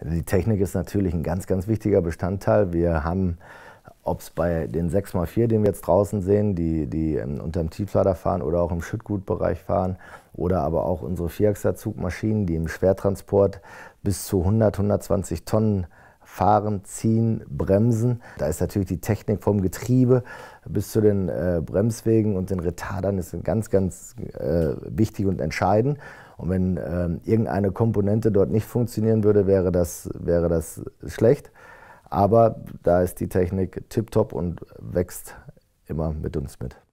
Also die Technik ist natürlich ein ganz, ganz wichtiger Bestandteil. Wir haben, ob es bei den 6x4, den wir jetzt draußen sehen, die, die ähm, unterm Tieflader fahren oder auch im Schüttgutbereich fahren, oder aber auch unsere Vierachser-Zugmaschinen, die im Schwertransport bis zu 100, 120 Tonnen fahren, ziehen, bremsen. Da ist natürlich die Technik vom Getriebe bis zu den äh, Bremswegen und den Retardern ist ganz, ganz äh, wichtig und entscheidend. Und wenn ähm, irgendeine Komponente dort nicht funktionieren würde, wäre das, wäre das schlecht. Aber da ist die Technik tiptop und wächst immer mit uns mit.